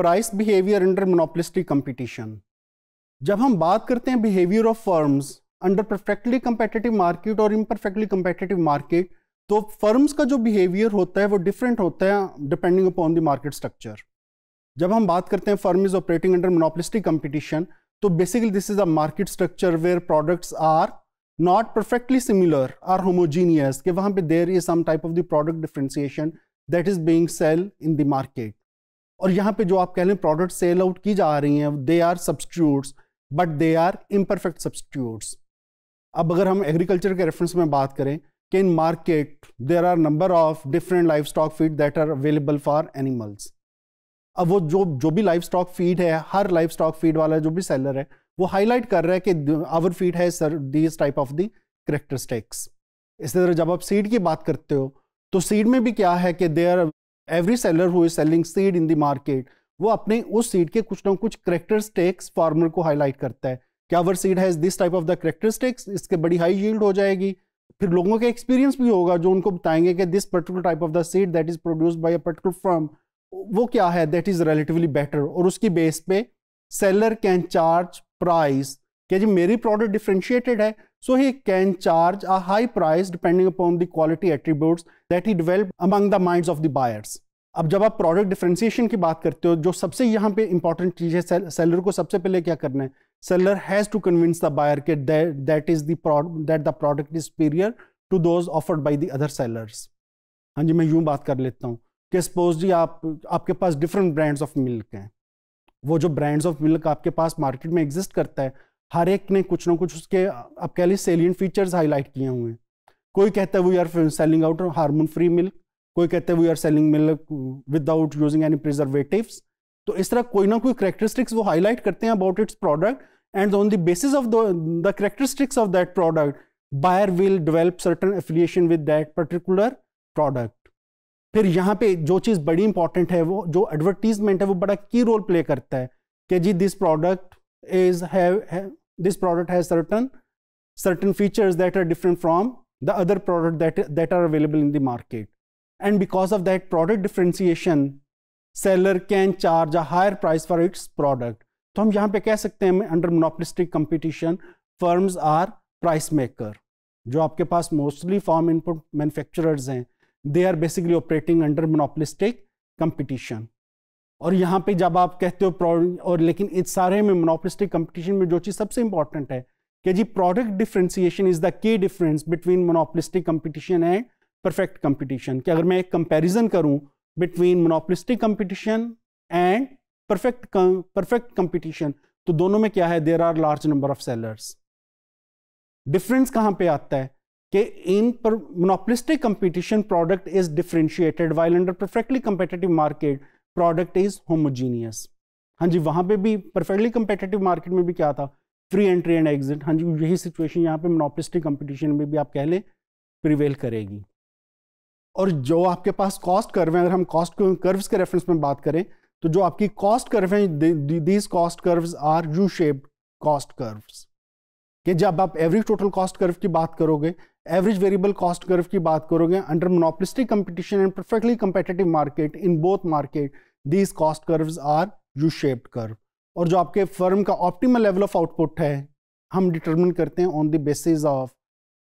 Price behaviour under monopolistic competition जब हम बात करते हैं behaviour of firms under perfectly competitive market और इम्परफेक्टली कंपेटेटिव मार्केट तो फर्म्स का जो बिहेवियर होता है वो डिफरेंट होता है depending upon the market structure जब हम बात करते हैं firm is operating under monopolistic competition तो basically this is a market structure where products are not perfectly similar or homogeneous कि वहां पे there is some type of the product differentiation that is being sale in the market और यहाँ पे जो आप कह रहे हैं प्रोडक्ट सेल आउट की जा रही हैं they are substitutes but they are imperfect substitutes अब अगर हम एग्रीकल्चर के रेफरेंस में बात करें कि in market there are number of different livestock feed that are available for animals अब वो जो जो भी लाइफ स्टॉक फीड है हर लाइफ स्टॉक फीड वाला जो भी सेलर है वो हाईलाइट कर रहा है कि आवर फीड है sir these type of the characteristics इसी तरह जब आप सीड की बात करते हो तो सीड में भी क्या है कि there every seller who is selling seed in the market वो अपने उस सीड के कुछ ना कुछ स्टेक्स फार्मर को हाईलाइट करता है कि our seed has this type of the characteristics इसके बड़ी हाई यील्ड हो जाएगी फिर लोगों का एक्सपीरियंस भी होगा जो उनको बताएंगे कि this particular type of the seed that is produce by a particular firm वो क्या है दैट इज़ रिलेटिवली बेटर और उसकी बेस पे सेलर कैन चार्ज प्राइस कि जी मेरी प्रोडक्ट डिफ्रेंशिएटेड है so he can charge a high price depending upon the quality attributes that he develop among the minds of the buyers अब जब आप product differentiation की बात करते हो जो सबसे यहाँ पे इंपॉर्टेंट चीज़ है सेलर को सबसे पहले क्या करना है seller has to convince the buyer के that is that the product is superior to those offered by the other sellers हाँ जी मैं यूँ बात कर लेता हूँ कि सपोज जी आप आपके पास डिफरेंट ब्रांड्स ऑफ मिल्क हैं वो जो ब्रांड्स ऑफ मिल्क आपके पास मार्केट में एग्जिस्ट करता है हर एक ने कुछ ना कुछ उसके आप कह लीजिए सेलियंट फीचर्स हाईलाइट किए हुए हैं कोई कहता है we are selling out hormone free milk कोई कहता है we are selling milk without using any preservative तो इस तरह कोई ना कोई करेक्टरिस्टिक्स वो हाईलाइट करते हैं about its product and on the basis of the characteristics of that product buyer will develop certain affiliation with that particular product फिर यहाँ पे जो चीज़ बड़ी इंपॉर्टेंट है वो जो एडवर्टीजमेंट है वो बड़ा की रोल प्ले करता है कि जी this product is have this product has certain certain features that are different from the other product that, that are available in the market. And because of that product differentiation, seller can charge a higher price for its product. तो hum yahan pe keh sakte hain under monopolistic competition firms are price maker jo aapke paas mostly farm input manufacturers hain they are basically operating under monopolistic competition और यहाँ पे जब आप कहते हो और लेकिन इस सारे में मोनोपोलिस्टिक कंपटीशन में जो चीज़ सबसे इंपॉर्टेंट है कि जी product differentiation is the key difference between monopolistic competition and perfect competition कि अगर मैं एक कंपैरिजन करूँ between monopolistic competition and perfect perfect competition तो दोनों में क्या है there are large number of sellers difference कहाँ पे आता है कि इन पर monopolistic competition product is differentiated while under perfectly competitive market product is homogeneous हाँ जी वहाँ पे भी परफेक्टली कंपेटेटिव मार्केट में भी क्या था फ्री एंट्री एंड एग्जिट हाँ जी यही सिचुएशन यहाँ पे मोनोपिस्टिक कंपटीशन में भी आप कह लें प्रिवेल करेगी और जो आपके पास कॉस्ट कर्व है अगर हम कॉस्ट कर्व्स के रेफरेंस में बात करें तो जो आपकी कॉस्ट कर्व है these cost curves are U shaped cost curves कि जब आप एवरेज टोटल कॉस्ट कर्व की बात करोगे एवरेज वेरिएबल कॉस्ट कर्व की बात करोगे under monopolistic competition and perfectly competitive market in both market these cost curves are U shaped curve और जो आपके फर्म का ऑप्टिमल लेवल ऑफ आउटपुट है हम डिटर्मिन करते हैं ऑन द बेसिस ऑफ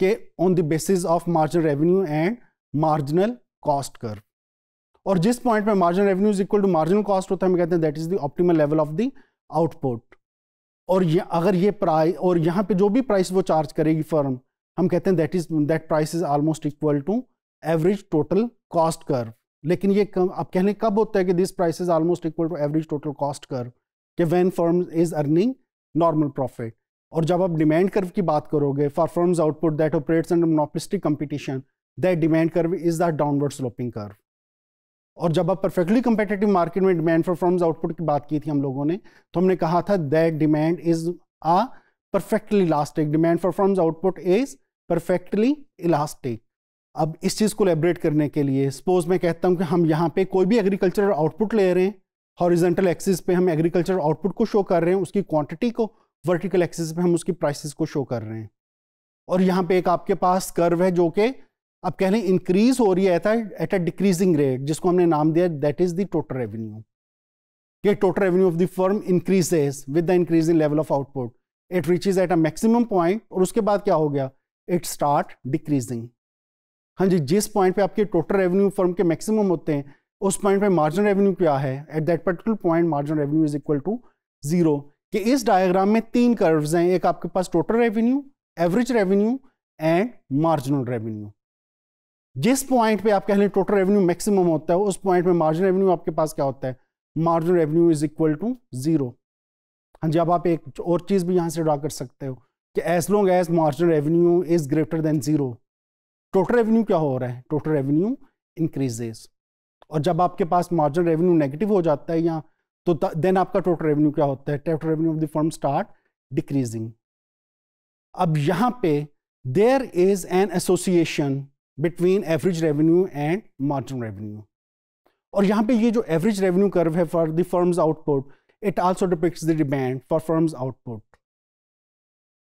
के on the basis of marginal revenue and marginal cost curve और जिस पॉइंट पे marginal revenue is equal to marginal cost होता है हम कहते हैं that is the optimal level of the output और ये अगर ये प्राइस और यहाँ पे जो भी प्राइस वो चार्ज करेगी फर्म हम कहते हैं that is that price is almost equal to average total cost curve लेकिन ये कम अब कहने कब होता है कि this price is almost equal to average total cost curve कि when firm is earning normal profit और जब आप डिमांड कर्व की बात करोगे for firms output that operates under monopolistic competition that demand curve is that downward sloping curve और जब आप परफेक्टली कंपेटेटिव मार्केट में डिमांड फॉर फर्म्स आउटपुट की बात की थी हम लोगों ने तो हमने कहा था that demand is a perfectly elastic demand for firms output is perfectly elastic अब इस चीज़ को लेबरेट करने के लिए सपोज मैं कहता हूँ कि हम यहाँ पे कोई भी एग्रीकल्चर आउटपुट ले रहे हैं हॉरिजेंटल एक्सिस पे हम एग्रीकल्चर आउटपुट को शो कर रहे हैं उसकी क्वांटिटी को वर्टिकल एक्सिस पे हम उसकी प्राइसेस को शो कर रहे हैं और यहाँ पे एक आपके पास कर्व है जो कि आप कह लें इंक्रीज हो रही है एट अ डिक्रीजिंग रेट जिसको हमने नाम दिया that is the total revenue ये total revenue of the firm increases with the increasing level of output it reaches at a maximum point और उसके बाद क्या हो गया इट स्टार्ट डिक्रीजिंग हाँ जी जिस पॉइंट पे आपके टोटल रेवेन्यू फर्म के मैक्सिमम होते हैं उस पॉइंट पे मार्जिन रेवेन्यू क्या है at that particular point margin revenue is equal to zero कि इस डायग्राम में तीन कर्व्स हैं एक आपके पास total revenue average revenue and marginal revenue जिस पॉइंट पे आप कह लें टोटल रेवेन्यू मैक्सिमम होता है उस पॉइंट में मार्जिन रेवेन्यू आपके पास क्या होता है margin revenue is equal to zero हाँ जी अब आप एक और चीज़ भी यहाँ से ड्रा कर सकते हो कि as long as marginal revenue is greater than zero total revenue क्या हो रहा है टोटल रेवेन्यू इंक्रीजेस और जब आपके पास मार्जिन रेवेन्यू नेगेटिव हो जाता है या तो देन आपका टोटल रेवेन्यू क्या होता है total revenue of the firm start decreasing अब यहाँ पे there is an association between average revenue and margin revenue और यहाँ पे ये जो एवरेज रेवेन्यू कर्व है for the firms output it also depicts the demand for firms output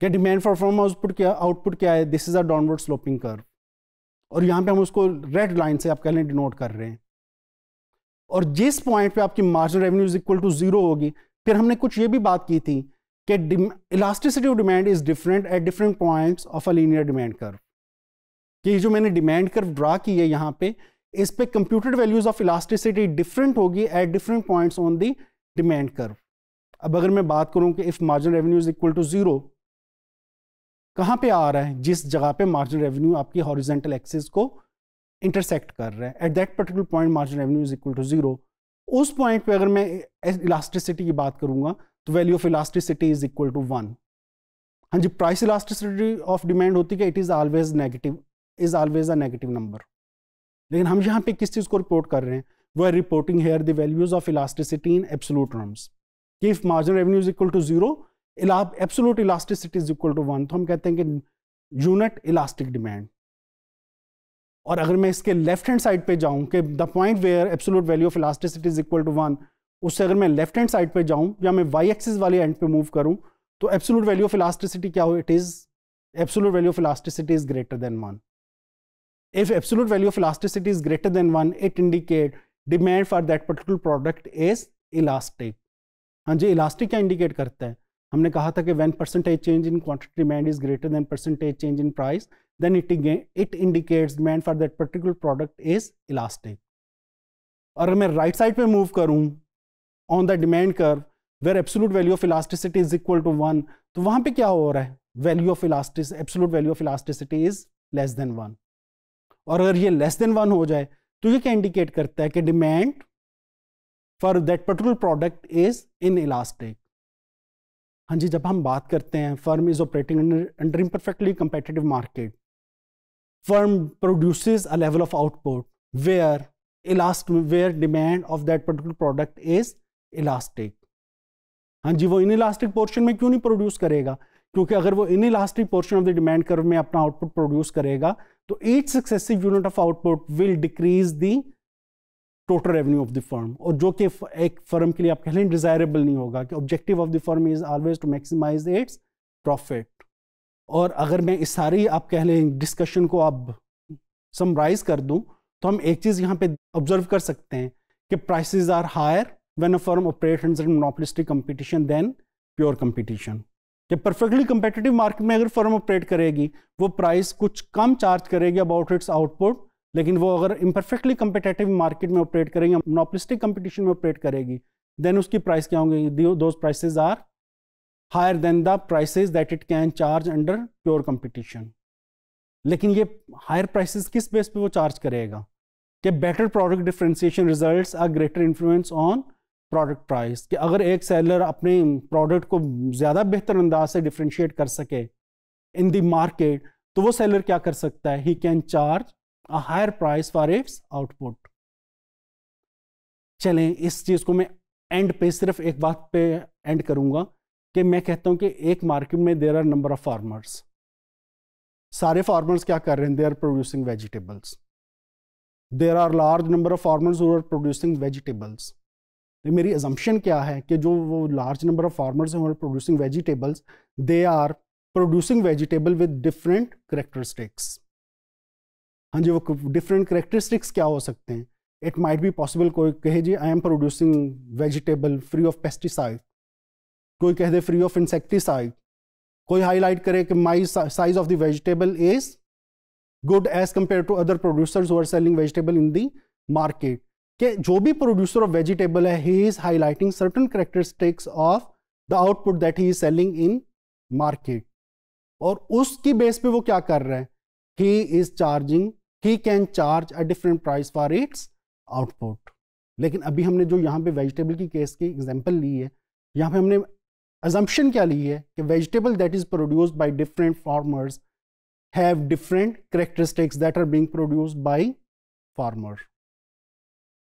क्या डिमांड फॉर फॉर्म आउटपुट क्या आउटपुट क्या है this is a downward sloping curve और यहाँ पे हम उसको रेड लाइन से आप कह लें डिनोट कर रहे हैं और जिस पॉइंट पे आपकी margin revenues equal to zero होगी फिर हमने कुछ ये भी बात की थी कि elasticity of demand is different at different point of a linear demand curve कि जो मैंने डिमांड कर्व ड्रा की है यहाँ पे इस पे computed values of elasticity different होगी at different points on the demand curve अब अगर मैं बात करूं कि if margin revenue is equal to zero कहाँ पे आ रहा है जिस जगह पे मार्जिन रेवेन्यू आपकी हॉरिजेंटल एक्सिस को इंटरसेक्ट कर रहा है at that particular point margin revenue is equal to zero उस पॉइंट पे अगर मैं इलास्ट्रिसिटी की बात करूंगा तो value of elasticity is equal to one हाँ जी प्राइस इलास्ट्रिसिटी ऑफ डिमांड होती है it is always negative is always a negative number लेकिन हम यहाँ पे किस चीज़ को रिपोर्ट कर रहे हैं वो are reporting here the values of elasticity in absolute terms कि if margin revenue is equal to zero absolute elasticity is equal to one तो हम कहते हैं कि यूनिट इलास्टिक डिमांड और अगर मैं इसके लेफ्ट हैंड साइड पे जाऊं कि the point where absolute value of elasticity is equal to one उससे अगर मैं लेफ्ट हैंड साइड पे जाऊं या मैं वाई एक्सिस वाले एंड पे मूव करूं तो एब्सोलूट वैल्यू ऑफ इलास्टिसिटी क्या हो it is absolute value of elasticity is greater than one if absolute value of elasticity is greater than one it indicate demand for that particular product is elastic हाँ जी elastic क्या indicate करता है हमने कहा था कि when percentage change in quantity demand is greater than percentage change in price then it it indicates demand for that particular product is elastic और अगर मैं राइट साइड पे मूव करूँ on the demand curve where absolute value of elasticity is equal to one तो वहाँ पर क्या हो रहा है value of elastic absolute value of elasticity is less than one और अगर ये लेस देन वन हो जाए तो ये क्या इंडिकेट करता है कि demand for that particular product is inelastic हाँ जी जब हम बात करते हैं firm is operating under imperfectly perfectly competitive market firm produce a level of output where elast where demand of that particular product is elastic हाँ जी वो इन इलास्टिक पोर्शन में क्यों नहीं प्रोड्यूस करेगा क्योंकि अगर वो inelastic portion of the demand curve में अपना आउटपुट प्रोड्यूस करेगा तो each successive unit of output will decrease the total revenue of the firm और जो कि एक फर्म के लिए आप कह लें डिज़ायरेबल नहीं होगा कि objective of the firm is always to maximise its profit और अगर मैं इस सारी आप कह लें डिस्कशन को आप समराइज कर दूं तो हम एक चीज़ यहाँ पे ऑब्जर्व कर सकते हैं कि prices are higher when a firm operate in monopolistic competition than pure competition कि परफेक्टली कंपेटिटिव मार्केट में अगर फर्म ऑपरेट करेगी वो प्राइस कुछ कम चार्ज करेगी अबाउट इट्स आउटपुट लेकिन वो अगर इम्परफेक्टली कम्पिटेटिव मार्केट में ऑपरेट करेंगे मोनोपलिस्टिक कम्पिटिशन में ऑपरेट करेगी देन उसकी प्राइस क्या होंगी those prices are higher than the prices that it can charge under pure competition लेकिन ये हायर प्राइसेस किस बेस पे वो चार्ज करेगा कि better product differentiation results are greater influence on product price कि अगर एक सेलर अपने प्रोडक्ट को ज़्यादा बेहतर अंदाज से डिफ्रेंशिएट कर सके इन द मार्केट तो वो सेलर क्या कर सकता है he can charge a higher price for its output चलें इस चीज़ को मैं एंड पे सिर्फ एक बात पे एंड करूंगा कि मैं कहता हूं कि एक मार्केट में there are number of farmers सारे फार्मर्स क्या कर रहे हैं they are producing vegetables there are large number of farmers are producing vegetables तो मेरी एजम्पन क्या है कि जो वो लार्ज नंबर ऑफ फार्मर्स हैं producing vegetables they are producing vegetable with different characteristics हाँ जी वो डिफरेंट करेक्टरिस्टिक्स क्या हो सकते हैं इट माइट बी पॉसिबल कोई कहे जी I am producing vegetable free of pesticide कोई कह दे फ्री ऑफ इंसेक्टिसाइड कोई हाईलाइट करे कि my size of the vegetable is good as compare to other producers who are selling vegetable in the market के जो भी प्रोड्यूसर ऑफ वेजिटेबल है he is highlighting certain characteristics of the output that he is selling in market और उसकी base पे वो क्या कर रहे हैं he is charging he can charge a different price for its output लेकिन अभी हमने जो यहाँ पे वेजिटेबल की केस की एग्जाम्पल ली है यहाँ पे हमने अजम्पशन क्या ली है कि vegetable that is produce by different farmers have different characteristics that are being produced by farmer